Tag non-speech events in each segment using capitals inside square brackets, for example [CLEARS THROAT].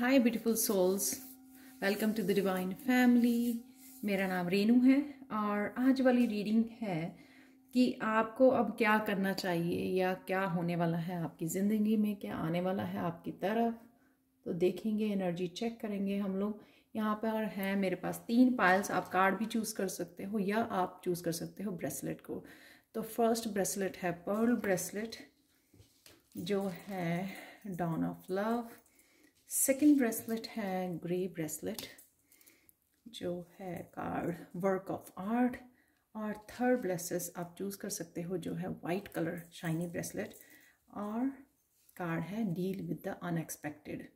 Hi beautiful souls welcome to the divine family मेरा नाम रेनू है और आज वाली रीडिंग है कि आपको अब क्या करना चाहिए या क्या होने वाला है आपकी ज़िंदगी में क्या आने वाला है आपकी तरफ तो देखेंगे एनर्जी चेक करेंगे हम लोग यहाँ पर है मेरे पास तीन पायल्स आप कार्ड भी चूज़ कर सकते हो या आप चूज़ कर सकते हो ब्रेसलेट को तो फर्स्ट ब्रेसलेट है पर्ल ब्रेसलेट जो है dawn of love second bracelet है ग्रे ब्रेसलेट जो है कार्ड वर्क ऑफ आर्ट और थर्ड ब्रेसलेस आप चूज़ कर सकते हो जो है वाइट कलर शाइनी ब्रेसलेट और कार्ड है डील विद द अनएक्सपेक्टेड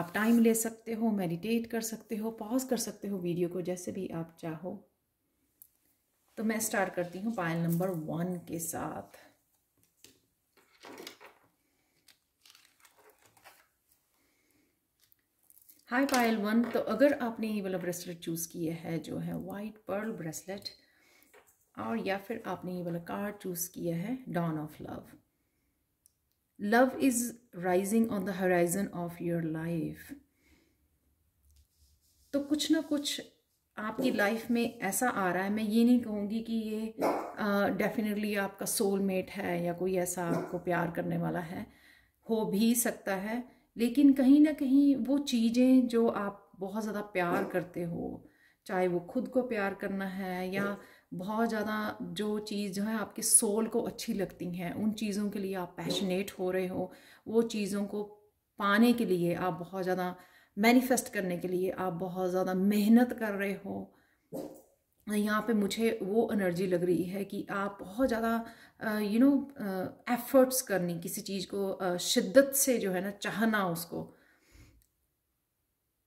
आप टाइम ले सकते हो मेडिटेट कर सकते हो पॉज कर सकते हो वीडियो को जैसे भी आप चाहो तो मैं स्टार्ट करती हूँ पायल नंबर वन के साथ हाई पायल वन तो अगर आपने ये वाला ब्रेसलेट चूज़ किया है जो है वाइट पर्ल ब्रेसलेट और या फिर आपने ये वाला कार्ड चूज़ किया है dawn of love love is rising on the horizon of your life तो कुछ ना कुछ आपकी लाइफ में ऐसा आ रहा है मैं ये नहीं कहूँगी कि ये डेफिनेटली आपका सोलमेट है या कोई ऐसा आपको प्यार करने वाला है हो भी सकता है लेकिन कहीं ना कहीं वो चीज़ें जो आप बहुत ज़्यादा प्यार करते हो चाहे वो खुद को प्यार करना है या बहुत ज़्यादा जो चीज़ जो है आपके सोल को अच्छी लगती हैं उन चीज़ों के लिए आप पैशनेट हो रहे हो वो चीज़ों को पाने के लिए आप बहुत ज़्यादा मैनिफेस्ट करने के लिए आप बहुत ज़्यादा मेहनत कर रहे हो यहाँ पे मुझे वो एनर्जी लग रही है कि आप बहुत ज़्यादा यू नो एफर्ट्स करनी किसी चीज़ को शिद्दत से जो है ना चाहना उसको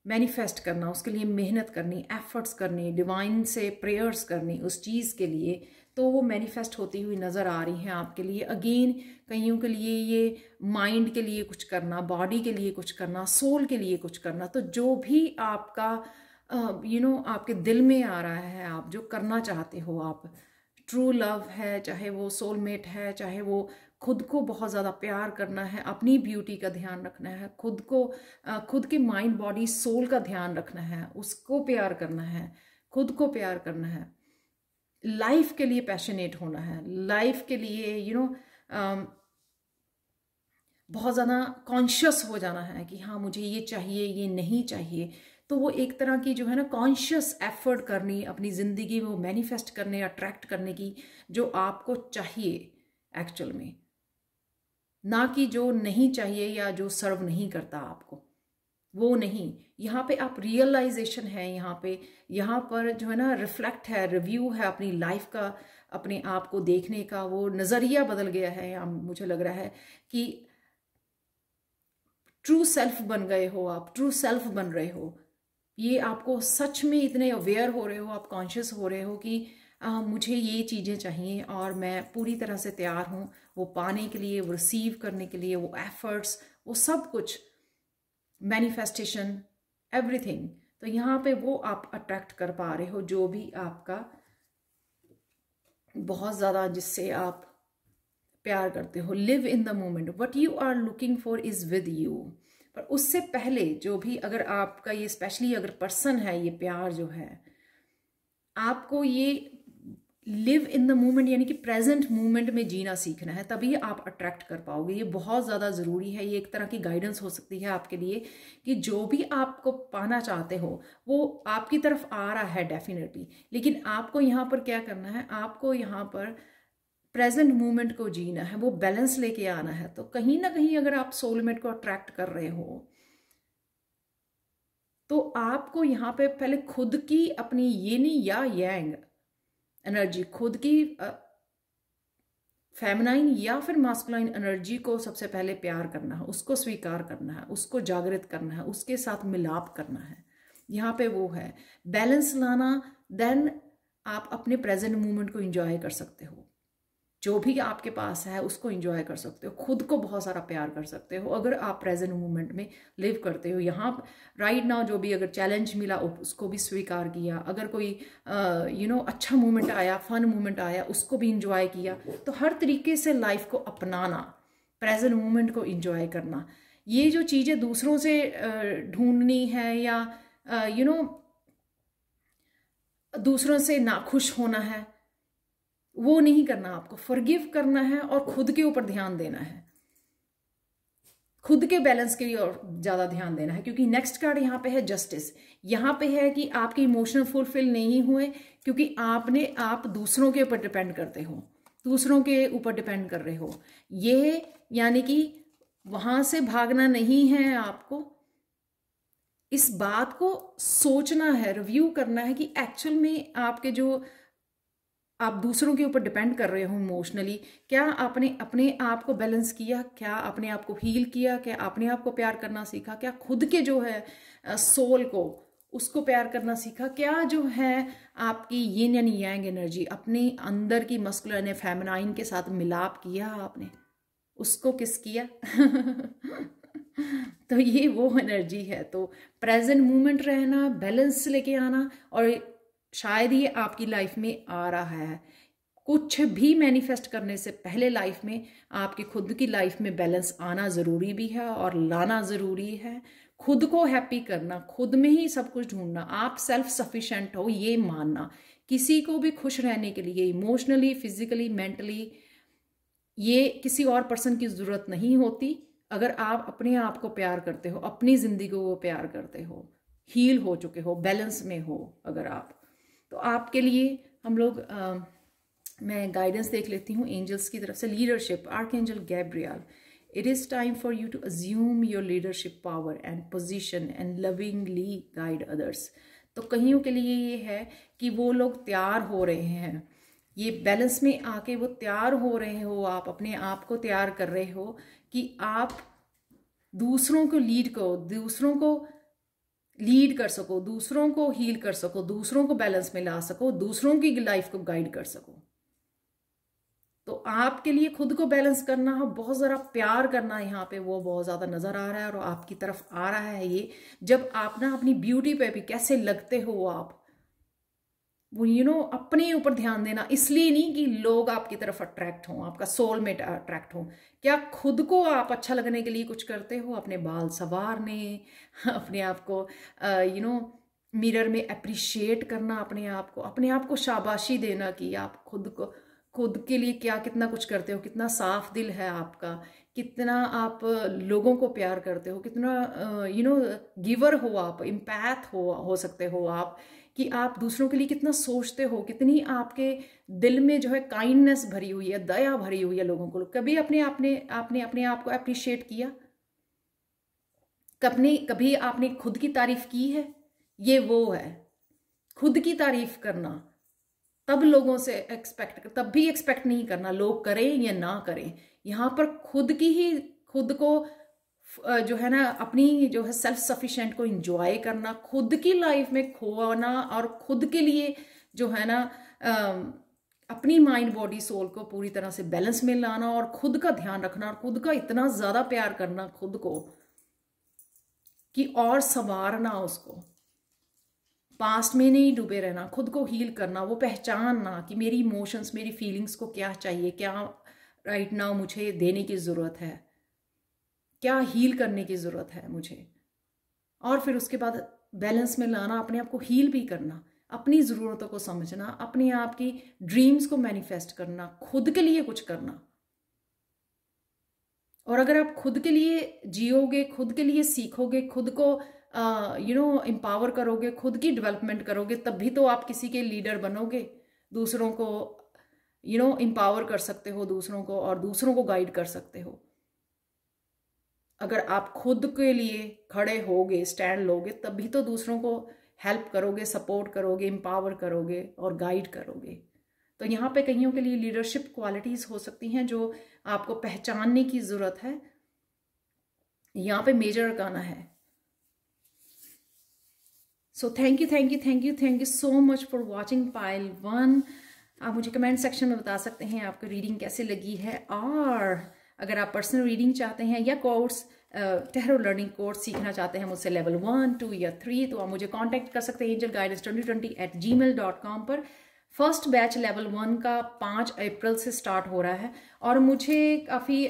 मैनिफेस्ट करना उसके लिए मेहनत करनी एफर्ट्स करनी डिवाइन से प्रेयर्स करनी उस चीज़ के लिए तो वो मैनिफेस्ट होती हुई नज़र आ रही हैं आपके लिए अगेन कईयों के लिए ये माइंड के लिए कुछ करना बॉडी के लिए कुछ करना सोल के लिए कुछ करना तो जो भी आपका यू नो आपके दिल में आ रहा है आप जो करना चाहते हो आप ट्रू लव है चाहे वो सोलमेट है चाहे वो खुद को बहुत ज़्यादा प्यार करना है अपनी ब्यूटी का ध्यान रखना है खुद को खुद के माइंड बॉडी सोल का ध्यान रखना है उसको प्यार करना है खुद को प्यार करना है लाइफ के लिए पैशनेट होना है लाइफ के लिए यू you नो know, बहुत ज़्यादा कॉन्शियस हो जाना है कि हाँ मुझे ये चाहिए ये नहीं चाहिए तो वो एक तरह की जो है ना कॉन्शियस एफर्ट करनी अपनी ज़िंदगी में वो मैनिफेस्ट करने अट्रैक्ट करने की जो आपको चाहिए एक्चुअल में ना कि जो नहीं चाहिए या जो सर्व नहीं करता आपको वो नहीं यहाँ पे आप रियलाइजेशन है यहाँ पे यहाँ पर जो है ना रिफ्लेक्ट है रिव्यू है अपनी लाइफ का अपने आप को देखने का वो नज़रिया बदल गया है यहाँ मुझे लग रहा है कि ट्रू सेल्फ बन गए हो आप ट्रू सेल्फ बन रहे हो ये आपको सच में इतने अवेयर हो रहे हो आप कॉन्शियस हो रहे हो कि आ, मुझे ये चीज़ें चाहिए और मैं पूरी तरह से तैयार हूँ वो पाने के लिए वो रिसीव करने के लिए वो एफर्ट्स वो सब कुछ मैनिफेस्टेशन एवरीथिंग तो यहाँ पे वो आप अट्रैक्ट कर पा रहे हो जो भी आपका बहुत ज़्यादा जिससे आप प्यार करते हो live in the moment what you are looking for is with you पर उससे पहले जो भी अगर आपका ये स्पेशली अगर पर्सन है ये प्यार जो है आपको ये लिव इन द मोमेंट यानी कि प्रेजेंट मोमेंट में जीना सीखना है तभी आप अट्रैक्ट कर पाओगे ये बहुत ज़्यादा ज़रूरी है ये एक तरह की गाइडेंस हो सकती है आपके लिए कि जो भी आपको पाना चाहते हो वो आपकी तरफ आ रहा है डेफिनेटली लेकिन आपको यहाँ पर क्या करना है आपको यहाँ पर प्रेजेंट मोमेंट को जीना है वो बैलेंस लेके आना है तो कहीं ना कहीं अगर आप सोलमेट को अट्रैक्ट कर रहे हो तो आपको यहाँ पे पहले खुद की अपनी येनी या यांग एनर्जी खुद की फेमनाइन या फिर मास्कुलाइन एनर्जी को सबसे पहले प्यार करना है उसको स्वीकार करना है उसको जागृत करना है उसके साथ मिलाप करना है यहाँ पे वो है बैलेंस लाना देन आप अपने प्रेजेंट मोमेंट को इंजॉय कर सकते हो जो भी आपके पास है उसको इंजॉय कर सकते हो खुद को बहुत सारा प्यार कर सकते हो अगर आप प्रेजेंट मोमेंट में लिव करते हो यहाँ राइट नाउ जो भी अगर चैलेंज मिला उसको भी स्वीकार किया अगर कोई यू नो अच्छा मोमेंट आया फन मोमेंट आया उसको भी इंजॉय किया तो हर तरीके से लाइफ को अपनाना प्रेजेंट मोमेंट को इंजॉय करना ये जो चीज़ें दूसरों से ढूंढनी है या यू नो दूसरों से नाखुश होना है वो नहीं करना आपको फॉरगिव करना है और खुद के ऊपर ध्यान देना है खुद के बैलेंस के लिए और ज़्यादा ध्यान देना है क्योंकि नेक्स्ट कार्ड यहां पे है जस्टिस यहां पे है कि आपके इमोशनल फुलफिल नहीं हुए क्योंकि आपने आप दूसरों के ऊपर डिपेंड करते हो दूसरों के ऊपर डिपेंड कर रहे हो ये यानी कि वहां से भागना नहीं है आपको इस बात को सोचना है रिव्यू करना है कि एक्चुअल में आपके जो आप दूसरों के ऊपर डिपेंड कर रहे हो इमोशनली क्या आपने अपने आप को बैलेंस किया क्या अपने आप को हील किया क्या आपने आप को प्यार करना सीखा क्या खुद के जो है सोल को उसको प्यार करना सीखा क्या जो है आपकी ये यानी यांग एनर्जी अपने अंदर की मस्कुलर यानी फेमनाइन के साथ मिलाप किया आपने उसको किस किया [LAUGHS] तो ये वो एनर्जी है तो प्रेजेंट मोमेंट रहना बैलेंस लेके आना और शायद ये आपकी लाइफ में आ रहा है कुछ भी मैनिफेस्ट करने से पहले लाइफ में आपकी खुद की लाइफ में बैलेंस आना ज़रूरी भी है और लाना ज़रूरी है खुद को हैप्पी करना खुद में ही सब कुछ ढूंढना आप सेल्फ सफिशेंट हो ये मानना किसी को भी खुश रहने के लिए इमोशनली फिजिकली मेंटली ये किसी और पर्सन की ज़रूरत नहीं होती अगर आप अपने आप को प्यार करते हो अपनी ज़िंदगी को प्यार करते हो हील हो चुके हो बैलेंस में हो अगर आप तो आपके लिए हम लोग आ, मैं गाइडेंस देख लेती हूँ एंजल्स की तरफ से leadership archangel Gabriel it is time for you to assume your leadership power and position and lovingly guide others तो कहीं के लिए ये है कि वो लोग तैयार हो रहे हैं ये बैलेंस में आके वो तैयार हो रहे हो आप अपने आप को तैयार कर रहे हो कि आप दूसरों को लीड करो दूसरों को लीड कर सको दूसरों को हील कर सको दूसरों को बैलेंस में ला सको दूसरों की लाइफ को गाइड कर सको तो आपके लिए खुद को बैलेंस करना हो बहुत ज़रा प्यार करना यहाँ पे वो बहुत ज़्यादा नज़र आ रहा है और आपकी तरफ आ रहा है ये जब आप ना अपनी ब्यूटी पे भी कैसे लगते हो आप वो यू नो अपने ऊपर ध्यान देना इसलिए नहीं कि लोग आपकी तरफ अट्रैक्ट हों आपका सोलमेट अट्रैक्ट हो क्या खुद को आप अच्छा लगने के लिए कुछ करते हो अपने बाल सवारने अपने आप को यू नो मिरर में अप्रिशिएट करना अपने आप को अपने आप को शाबाशी देना कि आप खुद को खुद के लिए क्या कितना कुछ करते हो कितना साफ दिल है आपका कितना आप लोगों को प्यार करते हो कितना यू नो गिवर हो आप इम्पैथ हो हो सकते हो आप कि आप दूसरों के लिए कितना सोचते हो कितनी आपके दिल में जो है काइंडनेस भरी हुई है दया भरी हुई है लोगों को कभी अपने आपने आपने अपने आप को अप्रिशिएट किया कभी कभी आपने खुद की तारीफ की है ये वो है खुद की तारीफ करना तब लोगों से एक्सपेक्ट तब भी एक्सपेक्ट नहीं करना लोग करें या ना करें यहां पर खुद की ही खुद को जो है ना अपनी जो है सेल्फ सफिशेंट को इंजॉय करना खुद की लाइफ में खोना और खुद के लिए जो है ना अपनी माइंड बॉडी सोल को पूरी तरह से बैलेंस में लाना और खुद का ध्यान रखना और खुद का इतना ज़्यादा प्यार करना खुद को कि और संवारना उसको पास्ट में नहीं डूबे रहना खुद को हील करना वो पहचानना कि मेरी इमोशंस मेरी फीलिंग्स को क्या चाहिए क्या राइट right नाउ मुझे देने की ज़रूरत है क्या हील करने की ज़रूरत है मुझे और फिर उसके बाद बैलेंस में लाना अपने आप को हील भी करना अपनी ज़रूरतों को समझना अपने आप की ड्रीम्स को मैनिफेस्ट करना खुद के लिए कुछ करना और अगर आप खुद के लिए जियोगे खुद के लिए सीखोगे खुद को यू नो एम्पावर करोगे खुद की डेवलपमेंट करोगे तब भी तो आप किसी के लीडर बनोगे दूसरों को यू नो एम्पावर कर सकते हो दूसरों को और दूसरों को गाइड कर सकते हो अगर आप खुद के लिए खड़े होगे स्टैंड लोगे तभी तो दूसरों को हेल्प करोगे सपोर्ट करोगे एम्पावर करोगे और गाइड करोगे तो यहाँ पे कईयों के लिए लीडरशिप क्वालिटीज़ हो सकती हैं जो आपको पहचानने की ज़रूरत है यहाँ पे मेजर गाना है so thank you thank you thank you thank you so much for watching pile one आप मुझे कमेंट सेक्शन में बता सकते हैं आपको रीडिंग कैसे लगी है और अगर आप पर्सनल रीडिंग चाहते हैं या कोर्स टहरो लर्निंग कोर्स सीखना चाहते हैं मुझसे लेवल वन टू या थ्री तो आप मुझे कॉन्टैक्ट कर सकते हैं angel guidance twenty twenty eight gmail dot com पर फर्स्ट बैच लेवल वन का पाँच अप्रैल से स्टार्ट हो रहा है और मुझे काफ़ी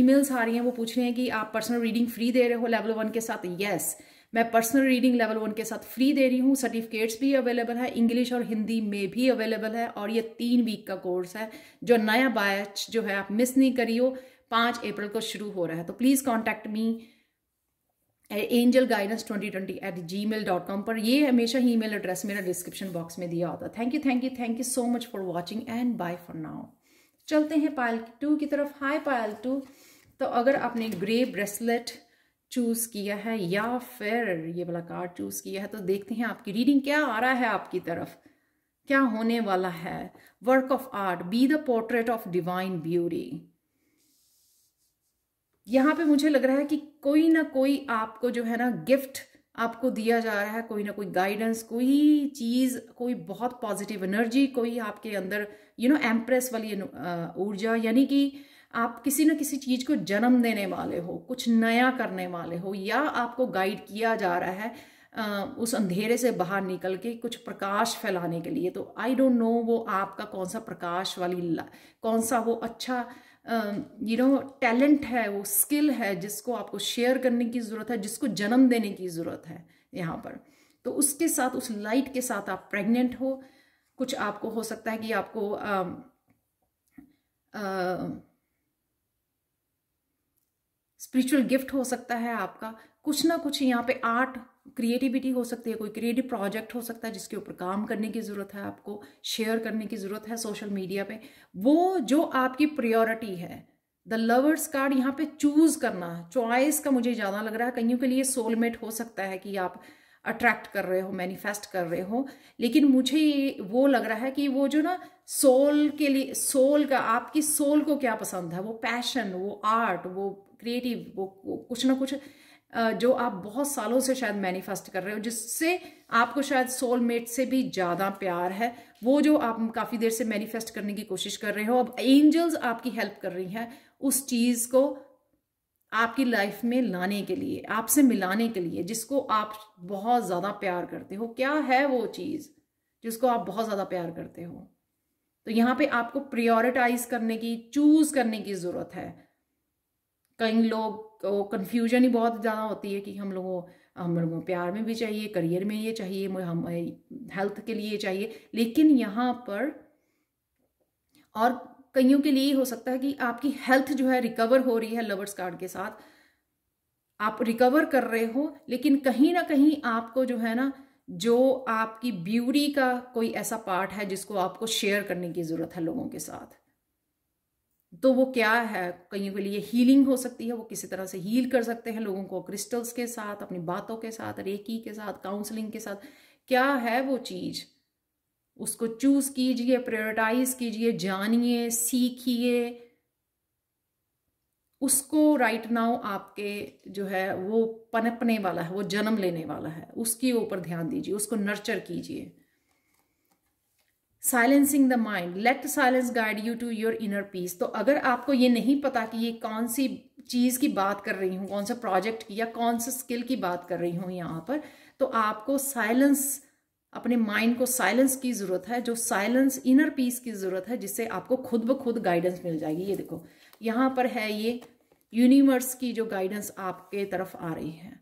ईमेल्स आ रही हैं वो पूछ रहे हैं कि आप पर्सनल रीडिंग फ्री दे रहे हो लेवल वन के साथ येस yes. मैं पर्सनल रीडिंग लेवल वन के साथ फ्री दे रही हूँ सर्टिफिकेट्स भी अवेलेबल है इंग्लिश और हिंदी में भी अवेलेबल है और ये तीन वीक का कोर्स है जो नया बैच जो है आप मिस नहीं करियो पाँच अप्रैल को शुरू हो रहा है तो please contact me angel guidance twenty twenty eight gmail dot com पर ये हमेशा ई मेल एड्रेस मेरा डिस्क्रिप्शन बॉक्स में दिया होता है thank you thank you thank you so much for watching and bye for now चलते हैं पायल टू की तरफ हाई पायल टू तो अगर आपने ग्रे ब्रेसलेट चूज़ किया है या फिर ये वाला कार्ड चूज़ किया है तो देखते हैं आपकी रीडिंग क्या आ रहा है आपकी तरफ क्या होने वाला है work of art be the portrait of divine beauty यहाँ पे मुझे लग रहा है कि कोई ना कोई आपको जो है ना गिफ्ट आपको दिया जा रहा है कोई ना कोई गाइडेंस कोई चीज़ कोई बहुत पॉजिटिव एनर्जी कोई आपके अंदर यू नो एम्प्रेस वाली uh, ऊर्जा यानी कि आप किसी न किसी चीज़ को जन्म देने वाले हो कुछ नया करने वाले हो या आपको गाइड किया जा रहा है उस अंधेरे से बाहर निकल के कुछ प्रकाश फैलाने के लिए तो आई डोंट नो वो आपका कौन सा प्रकाश वाली कौन सा वो अच्छा यू नो टैलेंट है वो स्किल है जिसको आपको शेयर करने की ज़रूरत है जिसको जन्म देने की ज़रूरत है यहाँ पर तो उसके साथ उस लाइट के साथ आप प्रेग्नेंट हो कुछ आपको हो सकता है कि आपको आ, आ, स्पिरिचुअल गिफ्ट हो सकता है आपका कुछ ना कुछ यहाँ पे आर्ट क्रिएटिविटी हो सकती है कोई क्रिएटिव प्रोजेक्ट हो सकता है जिसके ऊपर काम करने की ज़रूरत है आपको शेयर करने की ज़रूरत है सोशल मीडिया पे वो जो आपकी प्रायोरिटी है द लवर्स कार्ड यहाँ पे चूज़ करना चॉइस का मुझे ज़्यादा लग रहा है कईयों के लिए सोलमेट हो सकता है कि आप अट्रैक्ट कर रहे हो मैनिफेस्ट कर रहे हो लेकिन मुझे वो लग रहा है कि वो जो ना सोल के लिए सोल का आपकी सोल को क्या पसंद है वो पैशन वो आर्ट वो क्रिएटिव वो कुछ ना कुछ जो आप बहुत सालों से शायद मैनिफेस्ट कर रहे हो जिससे आपको शायद सोलमेट से भी ज़्यादा प्यार है वो जो आप काफ़ी देर से मैनिफेस्ट करने की कोशिश कर रहे हो अब एंजल्स आपकी हेल्प कर रही हैं उस चीज़ को आपकी लाइफ में लाने के लिए आपसे मिलाने के लिए जिसको आप बहुत ज़्यादा प्यार करते हो क्या है वो चीज़ जिसको आप बहुत ज़्यादा प्यार करते हो तो यहाँ पे आपको प्रियोरिटाइज करने की चूज़ करने की ज़रूरत है कई लोग कंफ्यूजन कन्फ्यूजन ही बहुत ज़्यादा होती है कि हम लोगों हम लोगों को प्यार में भी चाहिए करियर में ये चाहिए हम हेल्थ के लिए चाहिए लेकिन यहाँ पर और कईयों के लिए हो सकता है कि आपकी हेल्थ जो है रिकवर हो रही है लवर्स कार्ड के साथ आप रिकवर कर रहे हो लेकिन कहीं ना कहीं आपको जो है ना जो आपकी ब्यूटी का कोई ऐसा पार्ट है जिसको आपको शेयर करने की ज़रूरत है लोगों के साथ तो वो क्या है कईयों के लिए हीलिंग हो सकती है वो किसी तरह से हील कर सकते हैं लोगों को क्रिस्टल्स के साथ अपनी बातों के साथ रेकी के साथ काउंसलिंग के साथ क्या है वो चीज़ उसको चूज कीजिए प्रायोरिटाइज कीजिए जानिए सीखिए उसको राइट right नाउ आपके जो है वो पनपने वाला है वो जन्म लेने वाला है उसके ऊपर ध्यान दीजिए उसको नर्चर कीजिए silencing the mind let silence guide you to your inner peace तो अगर आपको ये नहीं पता कि ये कौन सी चीज़ की बात कर रही हूँ कौन सा प्रोजेक्ट की या कौन सा स्किल की बात कर रही हूँ यहाँ पर तो आपको साइलेंस अपने माइंड को साइलेंस की ज़रूरत है जो साइलेंस इनर पीस की ज़रूरत है जिससे आपको खुद ब खुद गाइडेंस मिल जाएगी ये देखो यहाँ पर है ये यूनिवर्स की जो गाइडेंस आपके तरफ आ रही है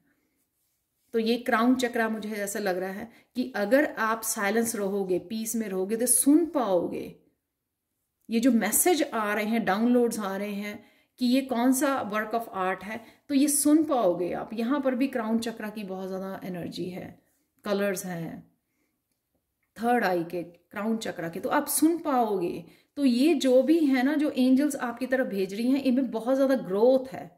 तो ये क्राउन चक्रा मुझे ऐसा लग रहा है कि अगर आप साइलेंस रहोगे पीस में रहोगे तो सुन पाओगे ये जो मैसेज आ रहे हैं डाउनलोड्स आ रहे हैं कि ये कौन सा वर्क ऑफ आर्ट है तो ये सुन पाओगे आप यहां पर भी क्राउन चक्रा की बहुत ज़्यादा एनर्जी है कलर्स हैं थर्ड आई के क्राउन चक्रा के तो आप सुन पाओगे तो ये जो भी है ना जो एंजल्स आपकी तरफ भेज रही हैं इनमें बहुत ज़्यादा ग्रोथ है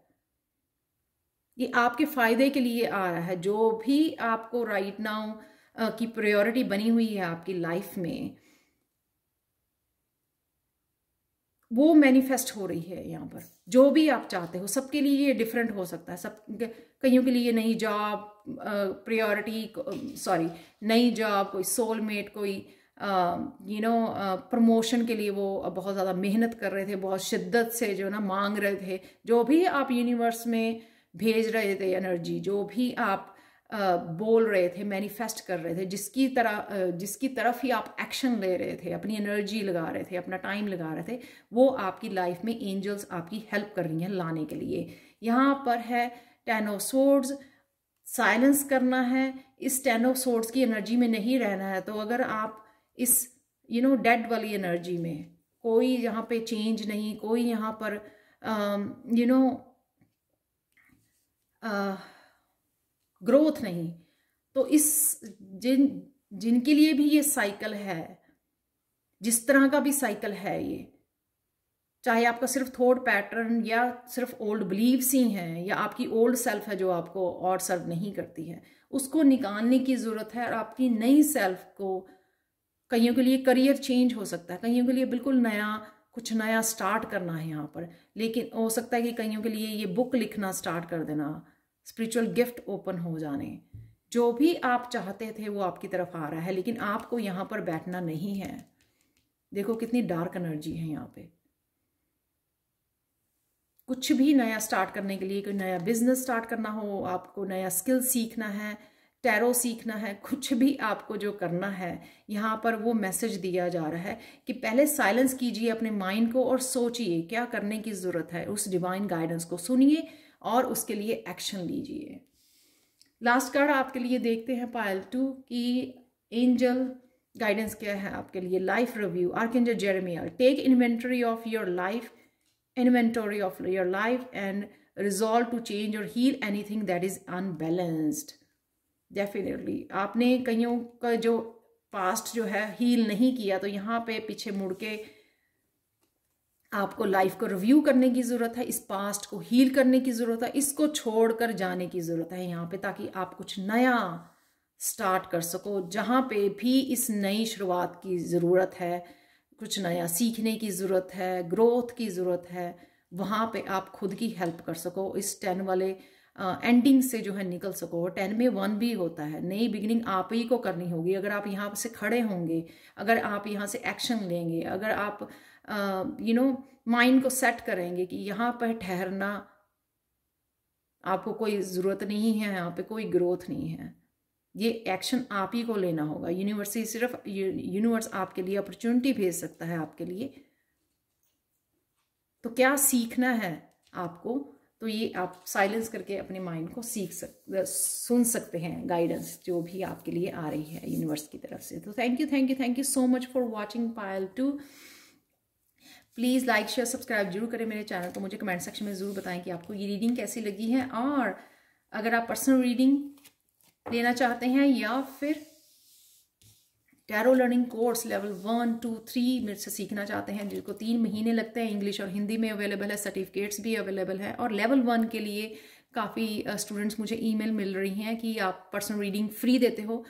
ये आपके फ़ायदे के लिए आ रहा है जो भी आपको राइट नाउ की प्रायोरिटी बनी हुई है आपकी लाइफ में वो मैनिफेस्ट हो रही है यहाँ पर जो भी आप चाहते हो सबके लिए ये डिफरेंट हो सकता है सब कईयों के लिए नई जॉब प्रायोरिटी सॉरी नई जॉब कोई सोलमेट कोई यू नो प्रमोशन के लिए वो बहुत ज़्यादा मेहनत कर रहे थे बहुत शिद्दत से जो ना मांग रहे थे जो भी आप यूनिवर्स में भेज रहे थे एनर्जी जो भी आप बोल रहे थे मैनिफेस्ट कर रहे थे जिसकी तरह जिसकी तरफ ही आप एक्शन ले रहे थे अपनी एनर्जी लगा रहे थे अपना टाइम लगा रहे थे वो आपकी लाइफ में एंजल्स आपकी हेल्प कर रही हैं लाने के लिए यहाँ पर है टेन ऑफ सोर्ड्स साइलेंस करना है इस टेन ऑफ सोर्ड्स की एनर्जी में नहीं रहना है तो अगर आप इस यू नो डेड वाली एनर्जी में कोई यहाँ पे चेंज नहीं कोई यहाँ पर you know you know, growth नहीं तो इस जिन जिनके लिए भी ये साइकिल है जिस तरह का भी साइकिल है ये चाहे आपका सिर्फ थॉट पैटर्न या सिर्फ ओल्ड बिलीव्स ही हैं या आपकी ओल्ड सेल्फ है जो आपको और सर्व नहीं करती है उसको निकालने की ज़रूरत है और आपकी नई सेल्फ को कईयों के लिए करियर चेंज हो सकता है कईयों के लिए बिल्कुल नया कुछ नया स्टार्ट करना है यहाँ पर लेकिन हो सकता है कि कईयों के लिए ये बुक लिखना स्टार्ट कर देना स्पिरिचुअल गिफ्ट ओपन हो जाने जो भी आप चाहते थे वो आपकी तरफ आ रहा है लेकिन आपको यहाँ पर बैठना नहीं है देखो कितनी डार्क एनर्जी है यहाँ पे कुछ भी नया स्टार्ट करने के लिए कोई नया बिजनेस स्टार्ट करना हो आपको नया स्किल सीखना है टैरो सीखना है कुछ भी आपको जो करना है यहाँ पर वो मैसेज दिया जा रहा है कि पहले साइलेंस कीजिए अपने माइंड को और सोचिए क्या करने की ज़रूरत है उस डिवाइन गाइडेंस को सुनिए और उसके लिए एक्शन लीजिए लास्ट कार्ड आपके लिए देखते हैं पायल टू की एंजल गाइडेंस क्या है आपके लिए लाइफ रिव्यू जो Jeremiel take inventory of your life inventory of your life and resolve to change और heal anything that is unbalanced definitely आपने कईयों का जो पास्ट जो है हील नहीं किया तो यहाँ पे पीछे मुड़ के आपको लाइफ को रिव्यू करने की ज़रूरत है इस पास्ट को हील करने की ज़रूरत है इसको छोड़कर जाने की ज़रूरत है यहाँ पे ताकि आप कुछ नया स्टार्ट कर सको जहाँ पे भी इस नई शुरुआत की ज़रूरत है कुछ नया सीखने की ज़रूरत है ग्रोथ की ज़रूरत है वहाँ पे आप खुद की हेल्प कर सको इस टेन वाले एंडिंग से जो है निकल सको टेन में वन भी होता है नई बिगिनिंग आप ही को करनी होगी अगर आप यहाँ से खड़े होंगे अगर आप यहाँ से एक्शन लेंगे अगर आप यू नो माइंड को सेट करेंगे कि यहाँ पर ठहरना आपको कोई ज़रूरत नहीं है यहाँ पे कोई ग्रोथ नहीं है ये एक्शन आप ही को लेना होगा यूनिवर्सिटी सिर्फ यूनिवर्स आपके लिए अपॉर्चुनिटी भेज सकता है आपके लिए तो क्या सीखना है आपको तो ये आप साइलेंस करके अपने माइंड को सीख सक सुन सकते हैं गाइडेंस जो भी आपके लिए आ रही है यूनिवर्स की तरफ से तो thank you thank you thank you so much for watching pile two please like share subscribe जरूर करें मेरे चैनल को मुझे कमेंट सेक्शन में ज़रूर बताएं कि आपको ये रीडिंग कैसी लगी है और अगर आप पर्सनल रीडिंग लेना चाहते हैं या फिर tarot learning course level one two three में से सीखना चाहते हैं जिनको तीन महीने लगते हैं इंग्लिश और हिंदी में अवेलेबल है सर्टिफिकेट्स भी अवेलेबल है और लेवल वन के लिए काफ़ी स्टूडेंट्स uh, मुझे ईमेल मिल रही हैं कि आप पर्सनल रीडिंग फ्री देते हो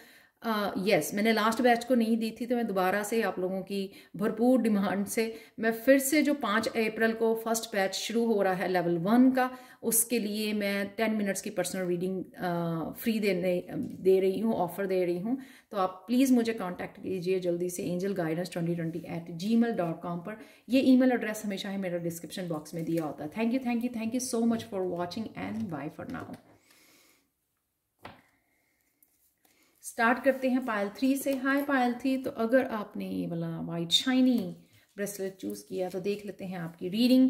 यस uh, मैंने लास्ट बैच को नहीं दी थी तो मैं दोबारा से आप लोगों की भरपूर डिमांड से मैं फिर से जो पाँच अप्रैल को फर्स्ट बैच शुरू हो रहा है लेवल वन का उसके लिए मैं टेन मिनट्स की पर्सनल रीडिंग फ्री देने दे रही हूँ ऑफर दे रही हूँ तो आप प्लीज़ मुझे कांटेक्ट कीजिए जल्दी से angel guidance twenty twenty eight gmail dot com पर यह ई मेल एड्रेस हमेशा ही मेरा डिस्क्रिप्शन बॉक्स में दिया होता है thank you thank you thank you so much for watching and bye for now start करते हैं पायल थ्री से हाय पायल थ्री तो अगर आपने ये वाला वाइट शाइनी ब्रेसलेट चूज़ किया तो देख लेते हैं आपकी रीडिंग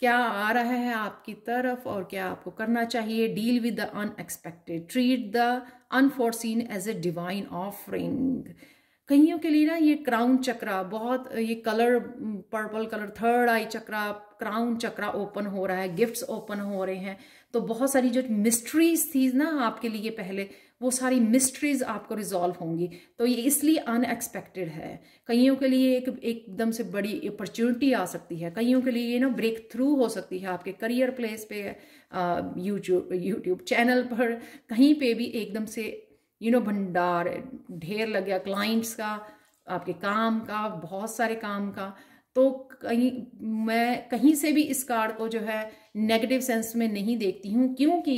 क्या आ रहा है आपकी तरफ और क्या आपको करना चाहिए deal with the unexpected treat the unforeseen as a divine offering कहीं के लिए ना ये क्राउन चक्रा बहुत ये colour purple colour third eye chakra crown chakra open हो रहा है गिफ्ट्स ओपन हो रहे हैं तो बहुत सारी जो मिस्ट्रीज थी ना आपके लिए पहले वो सारी मिस्ट्रीज़ आपको रिजॉल्व होंगी तो ये इसलिए अनएक्सपेक्टेड है कईयों के लिए एक एकदम से बड़ी अपॉर्चुनिटी आ सकती है कईयों के लिए ये ना ब्रेक थ्रू हो सकती है आपके करियर प्लेस पे यूट्यूब यूट्यूब चैनल पर कहीं पे भी एकदम से यू you नो know, भंडार ढेर लग गया क्लाइंट्स का आपके काम का बहुत सारे काम का तो कहीं मैं कहीं से भी इस कार्ड को जो है नेगेटिव सेंस में नहीं देखती हूँ क्योंकि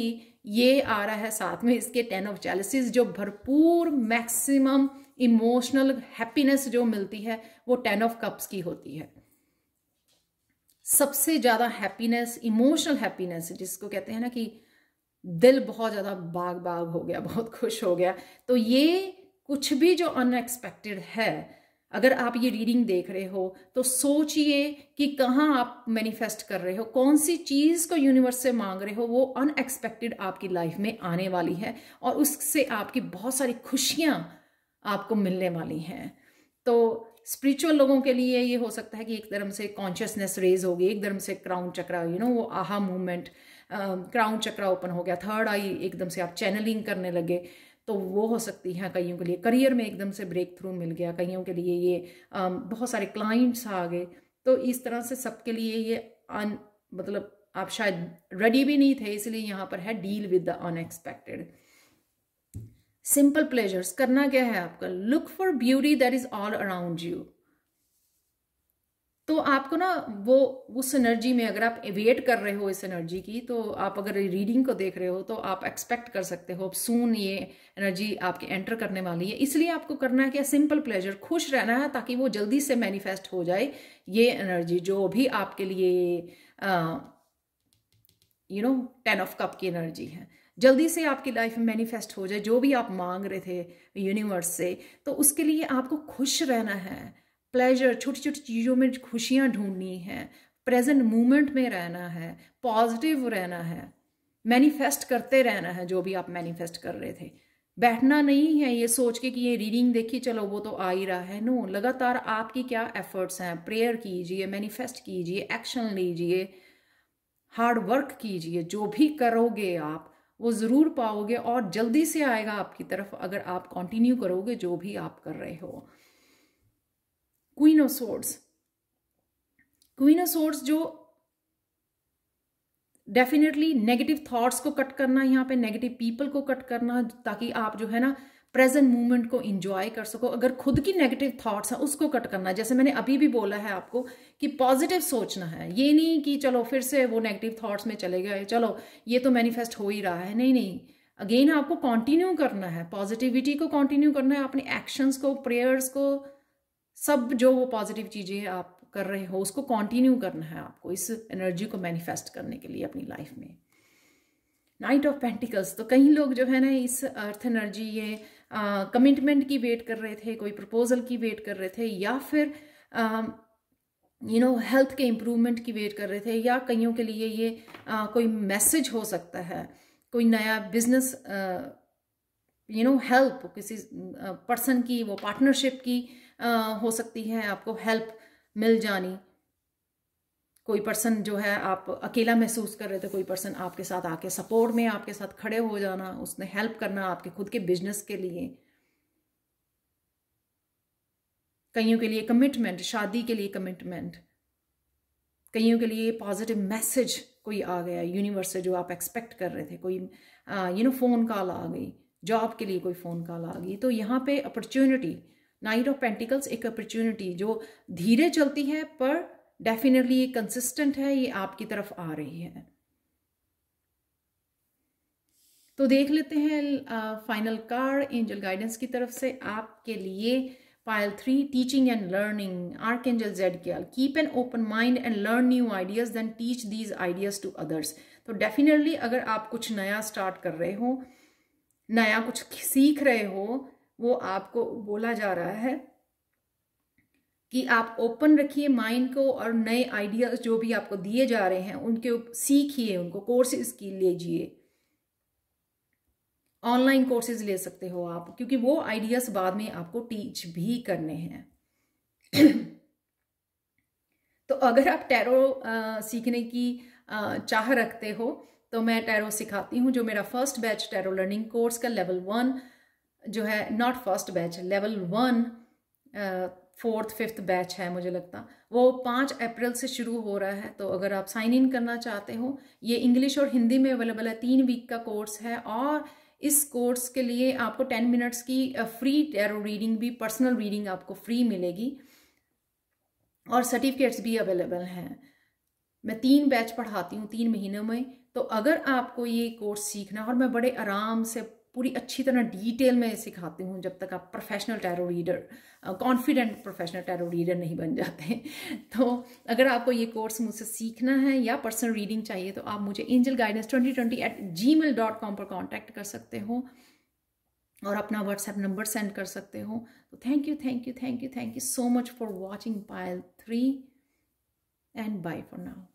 ये आ रहा है साथ में इसके टेन ऑफ चैलिसिस जो भरपूर मैक्सिमम इमोशनल हैप्पीनेस जो मिलती है वो टेन ऑफ कप्स की होती है सबसे ज़्यादा हैप्पीनेस इमोशनल हैप्पीनेस जिसको कहते हैं ना कि दिल बहुत ज़्यादा बाग बाग हो गया बहुत खुश हो गया तो ये कुछ भी जो अनएक्सपेक्टेड है अगर आप ये रीडिंग देख रहे हो तो सोचिए कि कहाँ आप मैनिफेस्ट कर रहे हो कौन सी चीज़ को यूनिवर्स से मांग रहे हो वो अनएक्सपेक्टेड आपकी लाइफ में आने वाली है और उससे आपकी बहुत सारी खुशियां आपको मिलने वाली हैं तो स्पिरिचुअल लोगों के लिए ये हो सकता है कि एक धर्म से कॉन्शियसनेस रेज होगी एक धर्म से क्राउन चक्रा यू नो वो आहा मूवमेंट क्राउन चक्रा ओपन हो गया थर्ड आई एकदम से आप चैनलिंग करने लगे तो वो हो सकती है कईयों के लिए करियर में एकदम से ब्रेक थ्रू मिल गया कईयों के लिए ये बहुत सारे क्लाइंट्स आ गए तो इस तरह से सबके लिए ये अन मतलब आप शायद रेडी भी नहीं थे इसलिए यहाँ पर है deal with the unexpected simple pleasures करना क्या है आपका look for beauty that is all around you तो आपको ना वो उस एनर्जी में अगर आप वेट कर रहे हो इस एनर्जी की तो आप अगर रीडिंग को देख रहे हो तो आप एक्सपेक्ट कर सकते हो सून ये एनर्जी आपके एंटर करने वाली है इसलिए आपको करना है क्या सिंपल प्लेजर खुश रहना है ताकि वो जल्दी से मैनिफेस्ट हो जाए ये एनर्जी जो भी आपके लिए you know ten of cups की एनर्जी है जल्दी से आपकी लाइफ में मैनिफेस्ट हो जाए जो भी आप मांग रहे थे यूनिवर्स से तो उसके लिए आपको खुश रहना है प्लेजर छोटी छोटी चीज़ों में खुशियाँ ढूंढनी है प्रेजेंट मोमेंट में रहना है पॉजिटिव रहना है मैनिफेस्ट करते रहना है जो भी आप मैनिफेस्ट कर रहे थे बैठना नहीं है ये सोच के कि ये रीडिंग देखिए चलो वो तो आ ही रहा है नो लगातार आपकी क्या एफर्ट्स हैं प्रेयर कीजिए मैनिफेस्ट कीजिए एक्शन लीजिए हार्ड वर्क कीजिए जो भी करोगे आप वो ज़रूर पाओगे और जल्दी से आएगा आपकी तरफ अगर आप कंटिन्यू करोगे जो भी आप कर रहे हो queen queen of swords of swords जो डेफिनेटली नेगेटिव थॉट्स को कट करना यहाँ पे नेगेटिव पीपल को कट करना ताकि आप जो है ना प्रेजेंट मूवमेंट को इंजॉय कर सको अगर खुद की नेगेटिव थॉट्स हैं उसको कट करना जैसे मैंने अभी भी बोला है आपको कि पॉजिटिव सोचना है ये नहीं कि चलो फिर से वो नेगेटिव थॉट्स में चले गए चलो ये तो मैनिफेस्ट हो ही रहा है नहीं नहीं अगेन आपको कंटिन्यू करना है पॉजिटिविटी को कंटिन्यू करना है अपने एक्शंस को प्रेयर्स को सब जो वो पॉजिटिव चीज़ें आप कर रहे हो उसको कंटिन्यू करना है आपको इस एनर्जी को मैनिफेस्ट करने के लिए अपनी लाइफ में नाइट ऑफ पेंटिकल्स तो कई लोग जो है ना इस अर्थ एनर्जी ये कमिटमेंट की वेट कर रहे थे कोई प्रपोजल की वेट कर रहे थे या फिर यू नो हेल्थ के इम्प्रूवमेंट की वेट कर रहे थे या कईयों के लिए ये uh, कोई मैसेज हो सकता है कोई नया बिजनेस यू नो हेल्प किसी पर्सन uh, की वो पार्टनरशिप की हो सकती है आपको हेल्प मिल जानी कोई पर्सन जो है आप अकेला महसूस कर रहे थे कोई पर्सन आपके साथ आके सपोर्ट में आपके साथ खड़े हो जाना उसने हेल्प करना आपके खुद के बिजनेस के लिए कईयों के लिए कमिटमेंट शादी के लिए कमिटमेंट कईयों के लिए पॉजिटिव मैसेज कोई आ गया यूनिवर्स से जो आप एक्सपेक्ट कर रहे थे कोई यू नो फ़ोन कॉल आ गई जॉब के लिए कोई फ़ोन कॉल आ गई तो यहाँ पे अपॉर्चुनिटी नाइट ऑफ पेंटिकल्स एक अपॉर्चुनिटी जो धीरे चलती है पर डेफिनेटली ये कंसिस्टेंट है ये आपकी तरफ आ रही है तो देख लेते हैं फाइनल कार्ड एंजल गाइडेंस की तरफ से आपके लिए pile three teaching and learning archangel Zadkiel keep an open mind and learn new ideas then teach these ideas to others तो डेफिनेटली अगर आप कुछ नया स्टार्ट कर रहे हो नया कुछ सीख रहे हो वो आपको बोला जा रहा है कि आप ओपन रखिए माइंड को और नए आइडियाज जो भी आपको दिए जा रहे हैं उनके सीखिए उनको कोर्सेज की लीजिए ऑनलाइन कोर्सेज ले सकते हो आप क्योंकि वो आइडियाज बाद में आपको टीच भी करने हैं [CLEARS THROAT] तो अगर आप टैरो सीखने की आ, चाह रखते हो तो मैं टैरो सिखाती हूँ जो मेरा first batch tarot learning course का लेवल वन जो है not first batch level one fourth fifth batch है मुझे लगता वो पाँच अप्रैल से शुरू हो रहा है तो अगर आप साइन इन करना चाहते हो ये इंग्लिश और हिंदी में अवेलेबल है तीन वीक का कोर्स है और इस कोर्स के लिए आपको टेन मिनट्स की फ्री टैरो रीडिंग भी पर्सनल रीडिंग आपको फ्री मिलेगी और सर्टिफिकेट्स भी अवेलेबल हैं मैं तीन बैच पढ़ाती हूँ तीन महीनों में तो अगर आपको ये कोर्स सीखना और मैं बड़े आराम से पूरी अच्छी तरह डिटेल में सिखाती हूँ जब तक आप professional tarot reader confident professional tarot reader नहीं बन जाते [LAUGHS] तो अगर आपको ये कोर्स मुझसे सीखना है या पर्सनल रीडिंग चाहिए तो आप मुझे angel guidance twenty twenty eight gmail dot com पर कॉन्टैक्ट कर सकते हो और अपना व्हाट्सएप नंबर सेंड कर सकते हो तो thank you thank you thank you thank you so much for watching pile three and bye for now